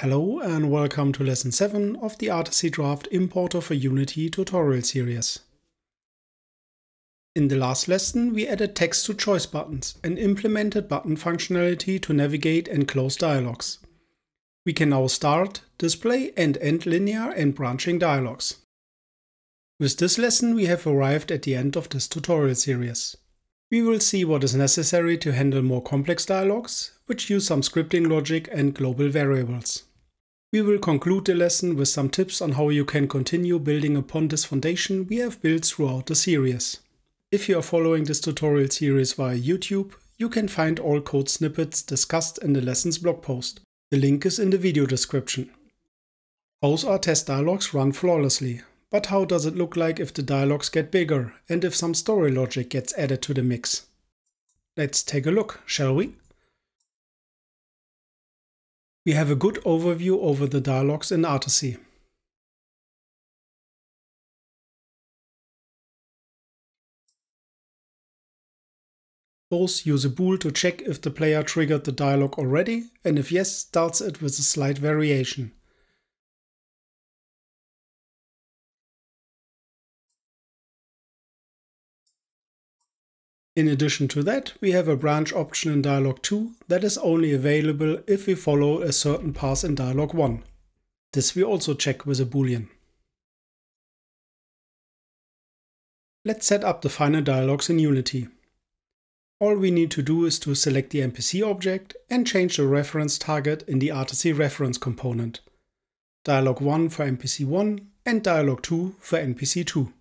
Hello and welcome to lesson 7 of the RTC Draft Importer for Unity tutorial series. In the last lesson we added text to choice buttons and implemented button functionality to navigate and close dialogs. We can now start, display and end linear and branching dialogs. With this lesson we have arrived at the end of this tutorial series. We will see what is necessary to handle more complex dialogues, which use some scripting logic and global variables. We will conclude the lesson with some tips on how you can continue building upon this foundation we have built throughout the series. If you are following this tutorial series via YouTube, you can find all code snippets discussed in the lessons blog post. The link is in the video description. Both our test dialogues run flawlessly, but how does it look like if the dialogues get bigger and if some story logic gets added to the mix? Let's take a look, shall we? We have a good overview over the dialogues in Artasy. Both use a bool to check if the player triggered the dialogue already and if yes, starts it with a slight variation. In addition to that, we have a branch option in Dialog 2 that is only available if we follow a certain path in Dialog 1. This we also check with a boolean. Let's set up the final dialogues in Unity. All we need to do is to select the NPC object and change the reference target in the RTC reference component. Dialog 1 for NPC 1 and Dialog 2 for NPC 2.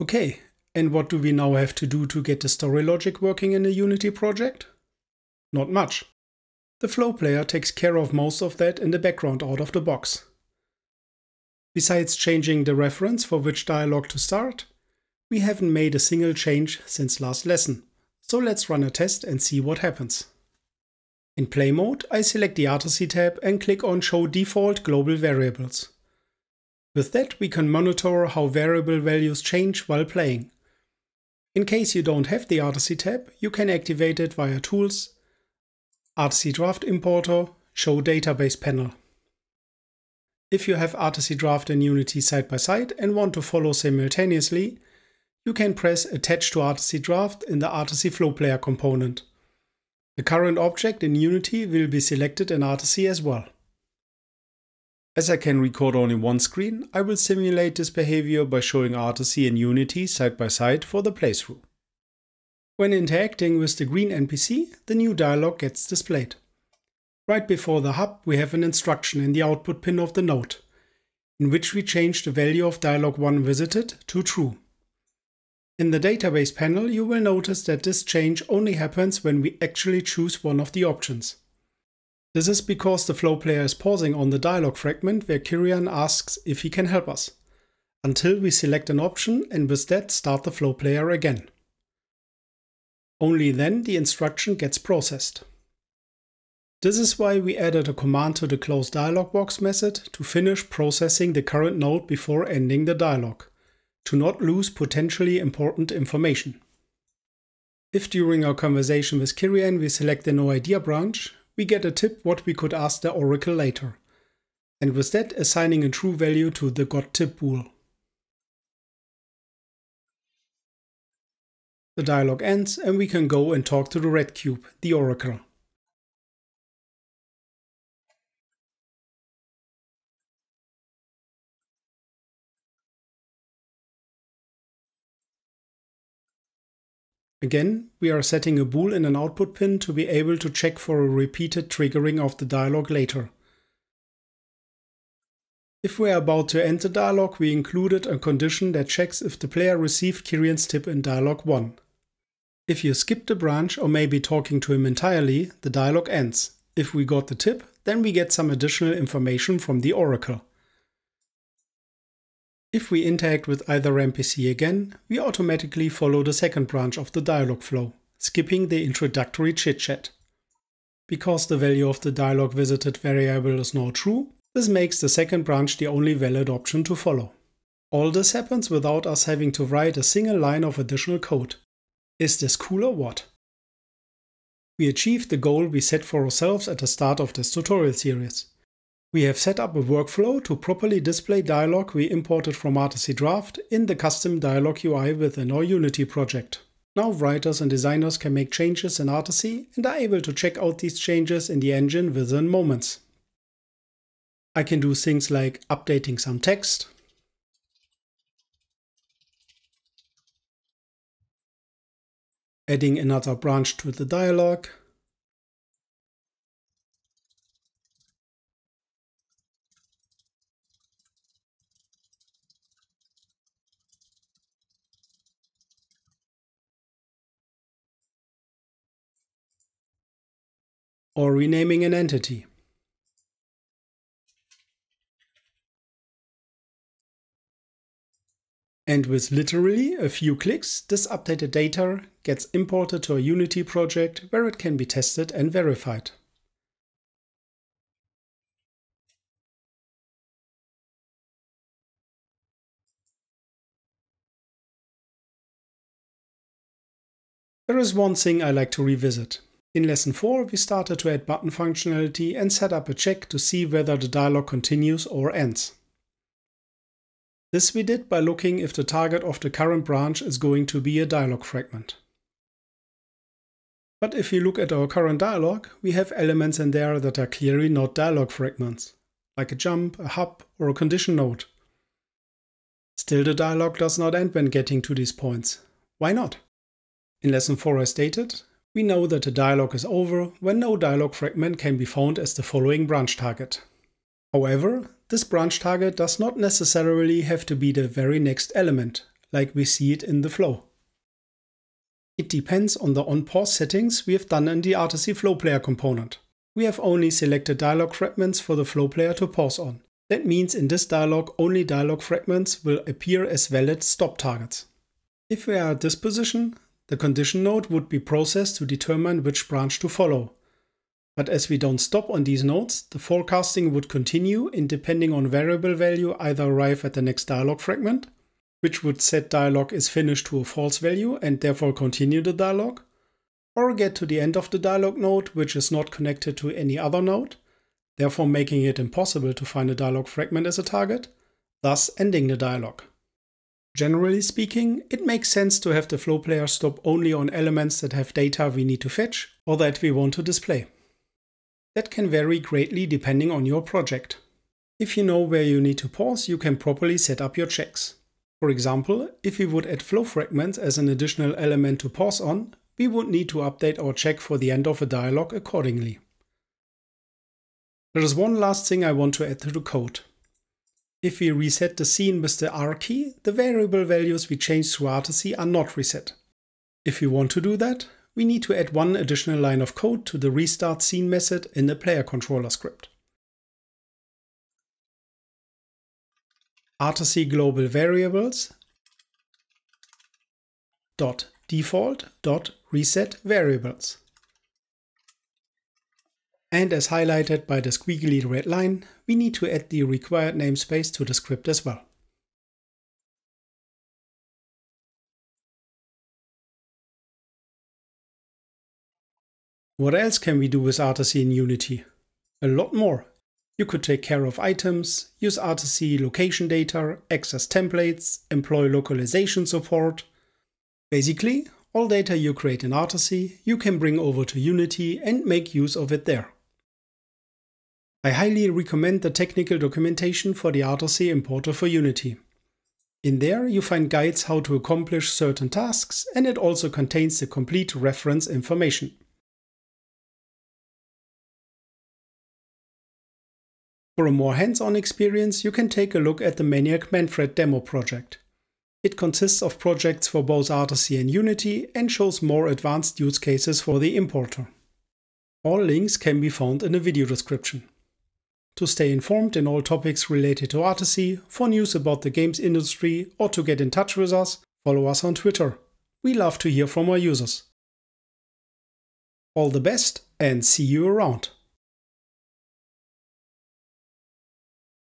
Okay, and what do we now have to do to get the story logic working in a Unity project? Not much. The flow player takes care of most of that in the background out of the box. Besides changing the reference for which dialog to start, we haven't made a single change since last lesson, so let's run a test and see what happens. In play mode, I select the RTC tab and click on Show Default Global Variables. With that, we can monitor how variable values change while playing. In case you don't have the RDC tab, you can activate it via Tools, RDC Draft Importer, Show Database Panel. If you have RTC Draft and Unity side by side and want to follow simultaneously, you can press Attach to RTC Draft in the RTC Flow Player component. The current object in Unity will be selected in RTC as well. As I can record only one screen, I will simulate this behavior by showing RTC and Unity side by side for the playthrough. When interacting with the green NPC, the new dialog gets displayed. Right before the hub, we have an instruction in the output pin of the node, in which we change the value of dialog 1 visited to true. In the database panel, you will notice that this change only happens when we actually choose one of the options. This is because the flow player is pausing on the dialog fragment where Kirian asks if he can help us, until we select an option and with that start the flow player again. Only then the instruction gets processed. This is why we added a command to the close dialog box method to finish processing the current node before ending the dialog, to not lose potentially important information. If during our conversation with Kirian we select the no idea branch, we get a tip what we could ask the oracle later, and with that assigning a true value to the got tip pool. The dialog ends and we can go and talk to the red cube, the oracle. Again, we are setting a bool in an output pin to be able to check for a repeated triggering of the dialog later. If we are about to end the dialog, we included a condition that checks if the player received Kirian's tip in dialog 1. If you skipped the branch or maybe talking to him entirely, the dialog ends. If we got the tip, then we get some additional information from the oracle. If we interact with either RampC again, we automatically follow the second branch of the dialog flow, skipping the introductory chit-chat. Because the value of the dialog visited variable is now true, this makes the second branch the only valid option to follow. All this happens without us having to write a single line of additional code. Is this cool or what? We achieved the goal we set for ourselves at the start of this tutorial series. We have set up a workflow to properly display dialog we imported from RTC Draft in the custom dialog UI within our Unity project. Now writers and designers can make changes in RTC and are able to check out these changes in the engine within moments. I can do things like updating some text, adding another branch to the dialog, or renaming an entity. And with literally a few clicks, this updated data gets imported to a Unity project where it can be tested and verified. There is one thing I like to revisit. In lesson 4, we started to add button functionality and set up a check to see whether the dialog continues or ends. This we did by looking if the target of the current branch is going to be a dialog fragment. But if we look at our current dialog, we have elements in there that are clearly not dialog fragments, like a jump, a hop, or a condition node. Still the dialog does not end when getting to these points. Why not? In lesson 4 I stated, we know that a dialog is over when no dialog fragment can be found as the following branch target. However, this branch target does not necessarily have to be the very next element, like we see it in the flow. It depends on the on-pause settings we have done in the RTC flow player component. We have only selected dialog fragments for the flow player to pause on. That means in this dialog only dialog fragments will appear as valid stop targets. If we are at this position, the condition node would be processed to determine which branch to follow. But as we don't stop on these nodes, the forecasting would continue In depending on variable value either arrive at the next dialog fragment, which would set dialog is finished to a false value and therefore continue the dialog, or get to the end of the dialog node which is not connected to any other node, therefore making it impossible to find a dialog fragment as a target, thus ending the dialog. Generally speaking, it makes sense to have the flow player stop only on elements that have data we need to fetch or that we want to display. That can vary greatly depending on your project. If you know where you need to pause, you can properly set up your checks. For example, if we would add flow fragments as an additional element to pause on, we would need to update our check for the end of a dialog accordingly. There is one last thing I want to add to the code. If we reset the scene with the R key, the variable values we change throughout the scene are not reset. If we want to do that, we need to add one additional line of code to the restart scene method in the player controller script. RTC global variables dot default dot reset variables. And as highlighted by the squiggly red line, we need to add the required namespace to the script as well. What else can we do with RTC in Unity? A lot more. You could take care of items, use RTC location data, access templates, employ localization support. Basically, all data you create in RTC, you can bring over to Unity and make use of it there. I highly recommend the technical documentation for the RTC importer for Unity. In there you find guides how to accomplish certain tasks and it also contains the complete reference information. For a more hands-on experience, you can take a look at the Maniac Manfred demo project. It consists of projects for both RTC and Unity and shows more advanced use cases for the importer. All links can be found in the video description to stay informed in all topics related to Artasy, for news about the games industry, or to get in touch with us, follow us on Twitter. We love to hear from our users. All the best and see you around.